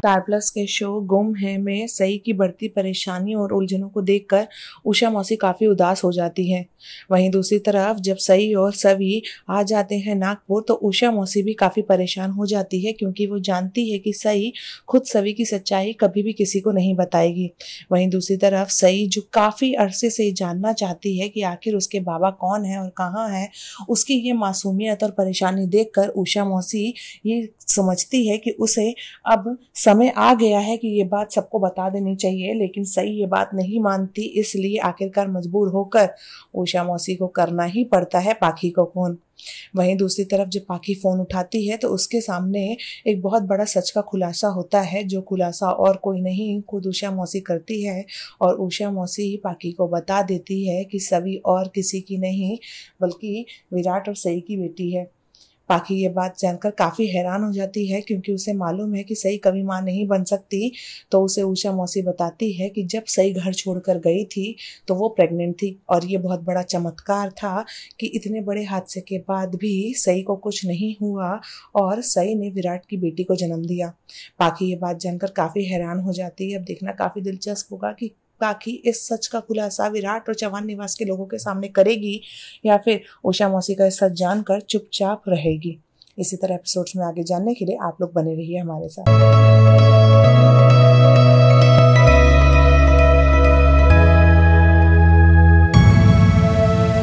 star plus के show गुम है में सई की बढ़ती परेशानी और उलझनों को देखकर उषा मौसी काफ़ी उदास हो जाती है वहीं दूसरी तरफ जब सई और सभी आ जाते हैं नागपुर तो उषा मौसी भी काफ़ी परेशान हो जाती है क्योंकि वो जानती है कि सई खुद सवी की सच्चाई कभी भी किसी को नहीं बताएगी वहीं दूसरी तरफ सई जो काफ़ी अरसे से जानना चाहती है कि आखिर उसके बाबा कौन है और कहाँ है उसकी ये मासूमियत और परेशानी देखकर उषा मौसी ये समझती है कि उसे अब समय आ गया है कि ये बात सबको बता देनी चाहिए लेकिन सही ये बात नहीं मानती इसलिए आखिरकार मजबूर होकर ऊषा मौसी को करना ही पड़ता है पाखी को फोन वहीं दूसरी तरफ जब पाखी फ़ोन उठाती है तो उसके सामने एक बहुत बड़ा सच का खुलासा होता है जो खुलासा और कोई नहीं खुद ऊषा मौसी करती है और ऊषा मौसी ही पाखी को बता देती है कि सभी और किसी की नहीं बल्कि विराट और सई की बेटी है पाखी ये बात जानकर काफ़ी हैरान हो जाती है क्योंकि उसे मालूम है कि सही कभी माँ नहीं बन सकती तो उसे ऊषा मौसी बताती है कि जब सही घर छोड़कर गई थी तो वो प्रेग्नेंट थी और ये बहुत बड़ा चमत्कार था कि इतने बड़े हादसे के बाद भी सई को कुछ नहीं हुआ और सई ने विराट की बेटी को जन्म दिया पाखी ये बात जानकर काफ़ी हैरान हो जाती है अब देखना काफ़ी दिलचस्प होगा कि ताकि इस सच का खुलासा विराट और चौहान निवास के लोगों के सामने करेगी या फिर उषा मौसी का सच जानकर चुपचाप रहेगी इसी तरह एपिसोड्स में आगे जानने के लिए आप लोग बने रहिए हमारे साथ